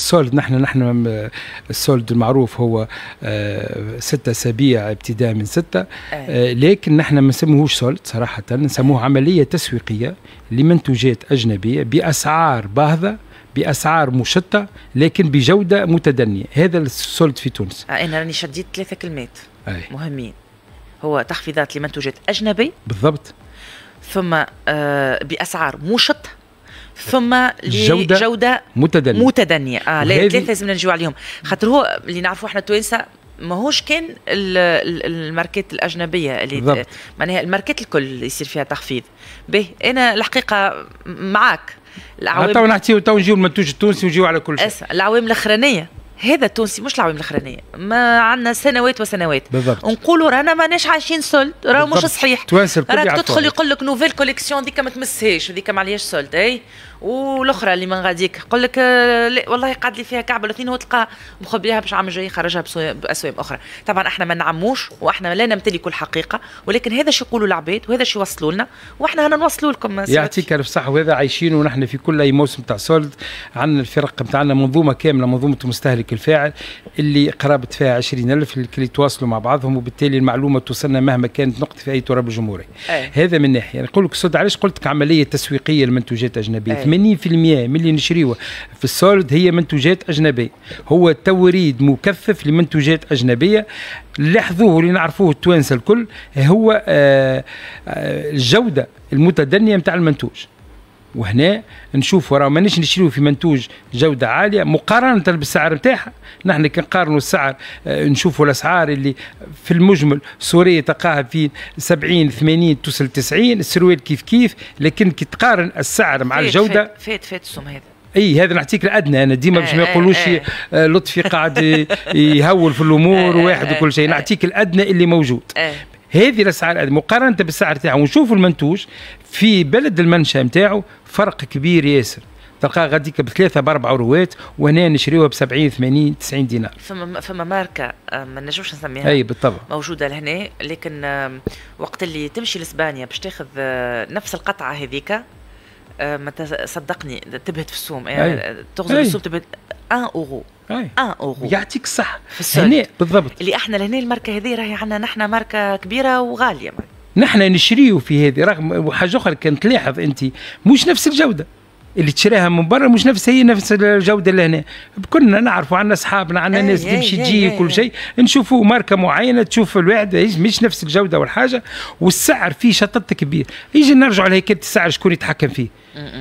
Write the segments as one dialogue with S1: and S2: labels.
S1: السولد نحن نحن السولد المعروف هو آه، ستة أسابيع ابتداء من ستة آه، لكن نحن ما نسموهوش سولد صراحة نسموه عملية تسويقية لمنتوجات أجنبية بأسعار باهظة باسعار مشته لكن بجوده متدنيه هذا السولد في تونس
S2: آه، انا راني شديت ثلاثه كلمات أي. مهمين هو تخفيضات لمنتوجات اجنبي بالضبط ثم باسعار مشته ثم جودة, جودة متدنية متدنية اه لا ثلاثة لازم نجيو عليهم خاطر هو اللي نعرفوه احنا التوانسة ماهوش كان الماركات الاجنبيه اللي معناها الماركات الكل يصير فيها تخفيض به انا الحقيقه معاك العوامل تو نعطيو
S1: تو نجيو المنتوج التونسي ونجيو على كل شيء
S2: العوامل الاخرانيه هذا التونسي مش العوام الاخرانيه ما عندنا سنوات وسنوات بالضبط نقولوا رانا ما ناش عايشين سولد راه مش صحيح راك تدخل يقول لك نوفيل كوليكسيون ذيك ما تمسهاش وذيك ما عليهاش سولد اي والاخرى اللي من غاديك يقول لك آه، لا والله قاعد لي فيها كعبه الاثنين هو تلقاها مخبيها باش عام جاي خرجها باسوام اخرى طبعا احنا ما نعموش واحنا لا نمتلك الحقيقه ولكن هذا شو يقولوا العباد وهذا شو يوصلوا لنا واحنا هنا نوصلوا لكم يعطيك
S1: الف صحه وهذا عايشين ونحن في كل اي موسم تاع سولد عندنا الفرق نتاعنا منظومه كامله منظومه مستهلك ذلك الفاعل اللي قرابة فيها 20000 اللي يتواصلوا مع بعضهم وبالتالي المعلومة توصلنا مهما كانت نقطة في أي تراب جمهوري إيه. هذا من ناحية نقول لك صد علاش قلت لك عملية تسويقية لمنتوجات أجنبية 80% إيه. من اللي نشريوه في السولد هي منتوجات أجنبية هو توريد مكثف لمنتوجات أجنبية لاحظوه اللي نعرفوه التوانسه الكل هو آه، آه، الجوده المتدنيه نتاع المنتوج وهنا نشوفوا راه مانيش نشريو في منتوج جوده عاليه مقارنه بالسعر نتاعها نحن كي نقارنوا السعر آه، نشوفوا الاسعار اللي في المجمل سوريا تلقاها في 70 80 توصل 90 السروال كيف كيف لكن كي تقارن السعر مع الجوده فات
S2: فات, فات السم هذا
S1: اي هذا نعطيك الادنى انا ديما باش ما إيه، إيه، يقولوش إيه. لطفي قاعد يهول في الامور واحد وكل شيء نعطيك الادنى اللي موجود هذه الاسعار مقارنه بالسعر تاعهم ونشوفوا المنتوج في بلد المنشا نتاعو فرق كبير ياسر تلقاها غاديك بثلاثه باربع روات وهنا نشريوها ب 70 80 90 دينار
S2: فما فما ماركه آه، ما نجمش نسميها اي بالطبع موجوده لهنا لكن آه، وقت اللي تمشي لاسبانيا باش تاخذ آه، نفس القطعه هذيك ما صدقني تبهت في السوم يعني تغزل السوم تبهت 1 اورو 1 آه، اورو يعطيك الصحة
S1: هنا بالضبط
S2: اللي احنا لهنا الماركة هذه راهي عندنا نحن ماركة كبيرة وغالية ماركة.
S1: نحن نشريو في هذه رغم وحاجه اخرى كان تلاحظ انت مش نفس الجوده اللي تشريها من برا مش نفس هي نفس الجوده اللي هنا كنا نعرفوا عندنا اصحابنا عندنا ناس تمشي تجي كل شيء نشوفوا ماركه معينه تشوف الواحد مش نفس الجوده والحاجه والسعر فيه شطط كبير يجي نرجع لهيكله السعر شكون يتحكم فيه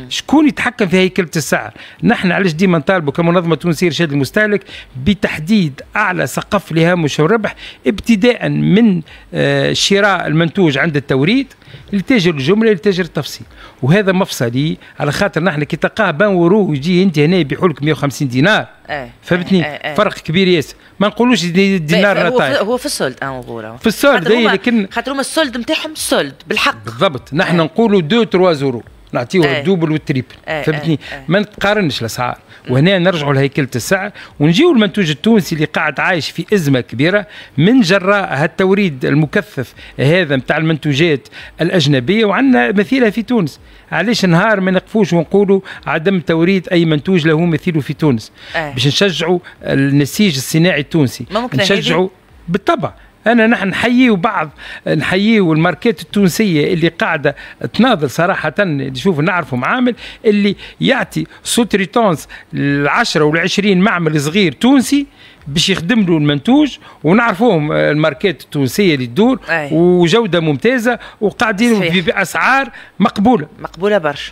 S1: شكون يتحكم في هيكله السعر نحن علاش ديما نطالبوا كمنظمه تونسيه لارشاد المستهلك بتحديد اعلى سقف لهامش الربح ابتداء من آه، شراء المنتوج عند التوريد لتاجر الجمله لتاجر التفصيل وهذا مفصلي على خاطر نحن كي تلقاه بان ورو يجي انت هنا يبيعوا لك 150 دينار
S2: أه فهمتني أه فرق
S1: كبير ياسر ما نقولوش دينار هو طيب. هو
S2: في السولد ان
S1: في السولد إيه، لكن خاطر هما السولد نتاعهم سولد بالحق بالضبط نحن نقولوا 2 3 زورو نعطيوها ايه. الدوبل والتريبل ايه. فهمتني ايه. إيه. ما نتقارنش الاسعار وهنا نرجعوا لهيكله السعر ونجيو المنتوج التونسي اللي قاعد عايش في ازمه كبيره من جراء هالتوريد المكثف هذا نتاع المنتوجات الاجنبيه وعندنا مثيلها في تونس علاش نهار ما نقفوش ونقولوا عدم توريد اي منتوج له مثيله في تونس إيه. باش نشجعوا النسيج الصناعي التونسي ممكن نشجعوا بالطبع انا نحن نحييه بعض نحييه والماركات التونسيه اللي قاعده تناضل صراحه نشوف نعرفوا معامل اللي يعطي سوتريتونس 10 ولا 20 معمل صغير تونسي باش يخدم له المنتوج ونعرفوهم آه، الماركات التونسيه اللي تدور وجوده ممتازه وقاعدين باسعار مقبوله مقبوله برشا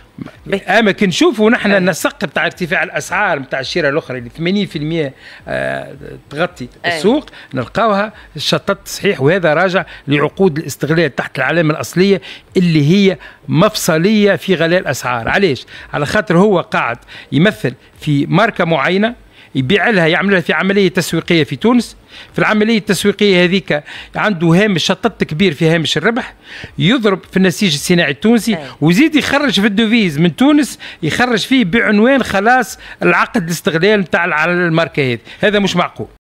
S1: اما كي نشوفوا نحن النسق بتاع ارتفاع الاسعار بتاع الشيره الاخرى اللي 80% آه تغطي السوق نلقاوها شطت صحيح وهذا راجع لعقود الاستغلال تحت العلامه الاصليه اللي هي مفصليه في غلاء الاسعار علاش على خاطر هو قاعد يمثل في ماركه معينه يبيع لها يعمل لها في عمليه تسويقيه في تونس في العمليه التسويقيه هذيك عنده هامش شطط كبير في هامش الربح يضرب في النسيج الصناعي التونسي ويزيد يخرج في الدوفيز من تونس يخرج فيه بعنوان خلاص العقد الاستغلال نتاع الماركه هذه هذا مش معقول